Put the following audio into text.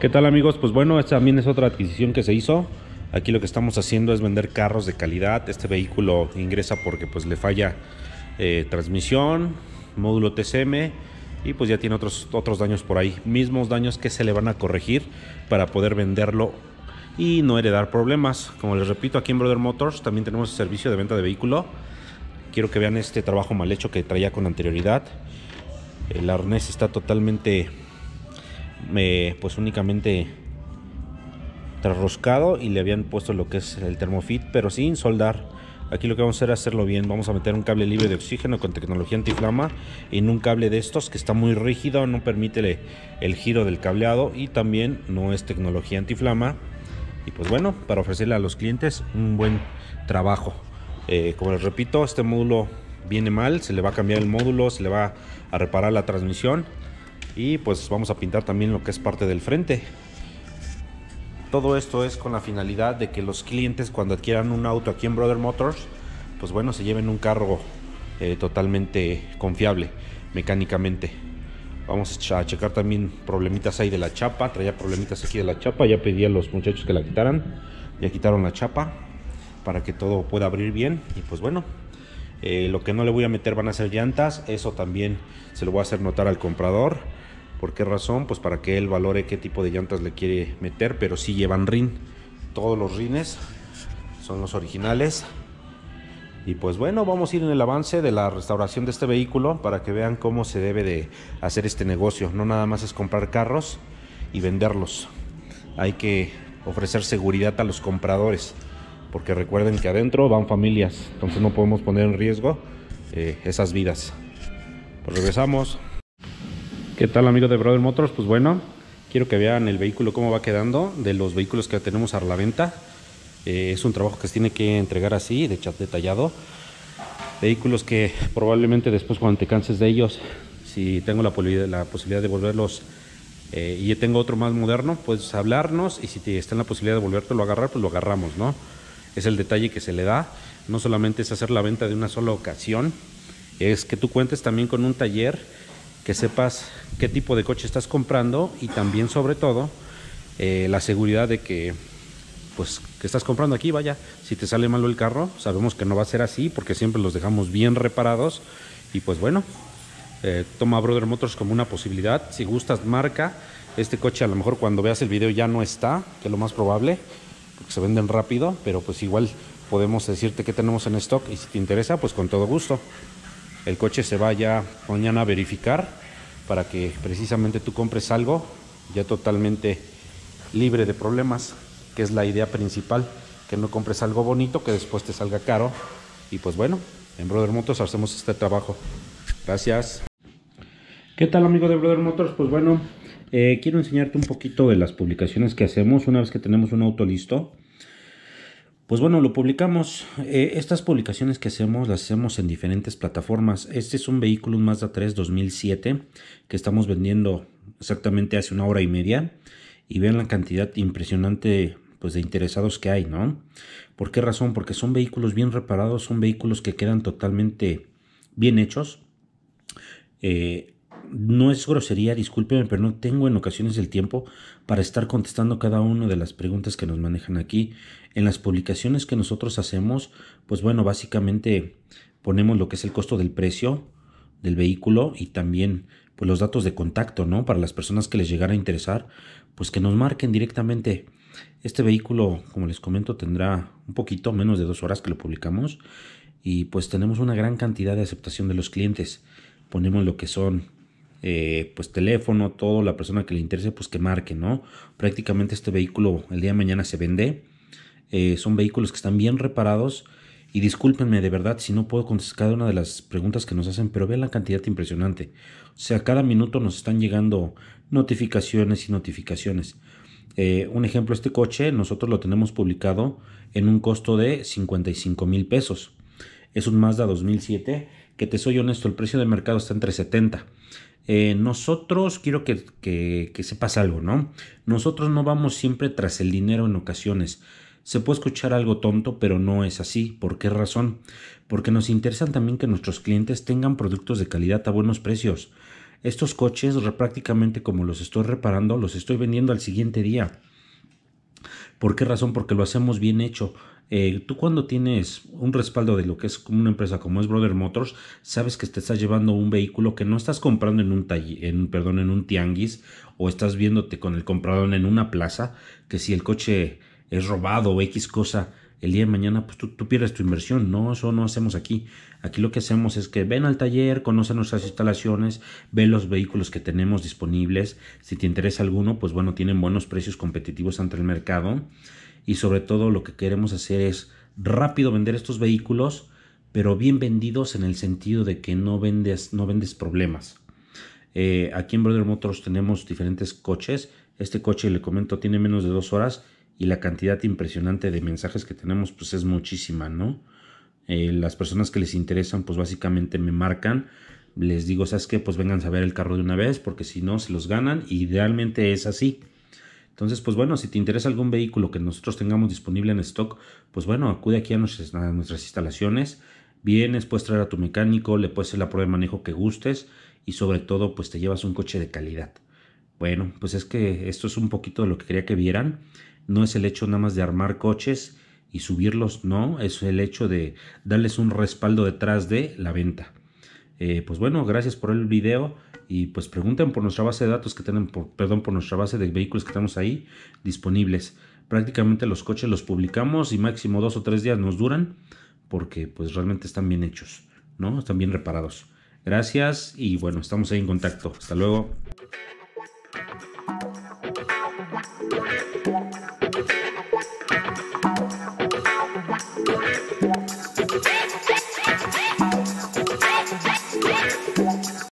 ¿Qué tal amigos? Pues bueno, esta también es otra adquisición que se hizo. Aquí lo que estamos haciendo es vender carros de calidad. Este vehículo ingresa porque pues le falla eh, transmisión, módulo TCM y pues ya tiene otros, otros daños por ahí. Mismos daños que se le van a corregir para poder venderlo y no heredar problemas. Como les repito, aquí en Brother Motors también tenemos servicio de venta de vehículo quiero que vean este trabajo mal hecho que traía con anterioridad. El arnés está totalmente, eh, pues únicamente trasroscado y le habían puesto lo que es el termofit, pero sin soldar. Aquí lo que vamos a hacer es hacerlo bien. Vamos a meter un cable libre de oxígeno con tecnología antiflama en un cable de estos que está muy rígido, no permite el giro del cableado y también no es tecnología antiflama. Y pues bueno, para ofrecerle a los clientes un buen trabajo. Eh, como les repito, este módulo viene mal, se le va a cambiar el módulo, se le va a reparar la transmisión y pues vamos a pintar también lo que es parte del frente. Todo esto es con la finalidad de que los clientes cuando adquieran un auto aquí en Brother Motors, pues bueno, se lleven un carro eh, totalmente confiable mecánicamente. Vamos a checar también problemitas ahí de la chapa, traía problemitas aquí de la chapa, ya pedí a los muchachos que la quitaran, ya quitaron la chapa para que todo pueda abrir bien y pues bueno eh, lo que no le voy a meter van a ser llantas eso también se lo voy a hacer notar al comprador ¿Por qué razón? Pues para que él valore qué tipo de llantas le quiere meter, pero si llevan rin. Todos los rines son los originales. Y pues bueno, vamos a ir en el avance de la restauración de este vehículo para que vean cómo se debe de hacer este negocio. No nada más es comprar carros y venderlos. Hay que ofrecer seguridad a los compradores porque recuerden que adentro van familias, entonces no podemos poner en riesgo eh, esas vidas. Pues regresamos. ¿Qué tal amigos de Brother Motors? Pues bueno, quiero que vean el vehículo cómo va quedando de los vehículos que tenemos a la venta. Eh, es un trabajo que se tiene que entregar así, de chat detallado. Vehículos que probablemente después cuando te canses de ellos, si tengo la, la posibilidad de volverlos eh, y yo tengo otro más moderno, puedes hablarnos y si te está en la posibilidad de volverte a agarrar, pues lo agarramos, ¿no? es el detalle que se le da. No solamente es hacer la venta de una sola ocasión, es que tú cuentes también con un taller, que sepas qué tipo de coche estás comprando y también sobre todo eh, la seguridad de que pues que estás comprando aquí, vaya, si te sale malo el carro, sabemos que no va a ser así porque siempre los dejamos bien reparados y pues bueno, eh, toma Brother Motors como una posibilidad, si gustas marca, este coche a lo mejor cuando veas el video ya no está, que es lo más probable, se venden rápido, pero pues igual podemos decirte que tenemos en stock y si te interesa, pues con todo gusto. El coche se va ya mañana a verificar para que precisamente tú compres algo ya totalmente libre de problemas, que es la idea principal, que no compres algo bonito que después te salga caro. Y pues bueno, en Brother Motors hacemos este trabajo. Gracias. ¿Qué tal amigo de Brother Motors? Pues bueno, eh, quiero enseñarte un poquito de las publicaciones que hacemos una vez que tenemos un auto listo. Pues bueno, lo publicamos. Eh, estas publicaciones que hacemos las hacemos en diferentes plataformas. Este es un vehículo, un Mazda 3 2007, que estamos vendiendo exactamente hace una hora y media. Y vean la cantidad impresionante pues, de interesados que hay, ¿no? ¿Por qué razón? Porque son vehículos bien reparados, son vehículos que quedan totalmente bien hechos. Eh, no es grosería, discúlpeme, pero no tengo en ocasiones el tiempo para estar contestando cada una de las preguntas que nos manejan aquí. En las publicaciones que nosotros hacemos, pues bueno, básicamente ponemos lo que es el costo del precio del vehículo y también pues los datos de contacto, ¿no? Para las personas que les llegara a interesar, pues que nos marquen directamente. Este vehículo, como les comento, tendrá un poquito menos de dos horas que lo publicamos y pues tenemos una gran cantidad de aceptación de los clientes. Ponemos lo que son eh, pues teléfono, todo, la persona que le interese, pues que marque, ¿no? Prácticamente este vehículo el día de mañana se vende. Eh, son vehículos que están bien reparados. Y discúlpenme de verdad si no puedo contestar cada una de las preguntas que nos hacen, pero vean la cantidad impresionante. O sea, cada minuto nos están llegando notificaciones y notificaciones. Eh, un ejemplo, este coche nosotros lo tenemos publicado en un costo de 55 mil pesos. Es un Mazda 2007 que te soy honesto, el precio de mercado está entre 70. Eh, nosotros, quiero que, que, que, sepas algo, ¿no? Nosotros no vamos siempre tras el dinero en ocasiones. Se puede escuchar algo tonto, pero no es así. ¿Por qué razón? Porque nos interesan también que nuestros clientes tengan productos de calidad a buenos precios. Estos coches prácticamente como los estoy reparando, los estoy vendiendo al siguiente día. ¿Por qué razón? Porque lo hacemos bien hecho. Eh, tú cuando tienes un respaldo de lo que es como una empresa como es Brother Motors, sabes que te estás llevando un vehículo que no estás comprando en un, en, perdón, en un tianguis o estás viéndote con el comprador en una plaza, que si el coche es robado o X cosa, el día de mañana pues tú, pierdes tu inversión. No, eso no hacemos aquí. Aquí lo que hacemos es que ven al taller, conoce nuestras instalaciones, ve los vehículos que tenemos disponibles. Si te interesa alguno, pues bueno, tienen buenos precios competitivos ante el mercado y sobre todo lo que queremos hacer es rápido vender estos vehículos, pero bien vendidos en el sentido de que no vendes, no vendes problemas. Eh, aquí en Brother Motors tenemos diferentes coches. Este coche, le comento, tiene menos de dos horas y la cantidad impresionante de mensajes que tenemos pues es muchísima, ¿no? Eh, las personas que les interesan pues básicamente me marcan, les digo, ¿sabes qué? Pues vengan a ver el carro de una vez porque si no se los ganan Idealmente es así. Entonces, pues bueno, si te interesa algún vehículo que nosotros tengamos disponible en stock, pues bueno, acude aquí a nuestras, instalaciones, vienes, puedes traer a tu mecánico, le puedes hacer la prueba de manejo que gustes y sobre todo, pues te llevas un coche de calidad. Bueno, pues es que esto es un poquito de lo que quería que vieran. No es el hecho nada más de armar coches y subirlos, no, es el hecho de darles un respaldo detrás de la venta. Eh, pues bueno, gracias por el video y pues pregunten por nuestra base de datos que tienen perdón, por nuestra base de vehículos que tenemos ahí disponibles. Prácticamente los coches los publicamos y máximo dos o tres días nos duran porque pues realmente están bien hechos, ¿no? Están bien reparados. Gracias y bueno, estamos ahí en contacto. Hasta luego.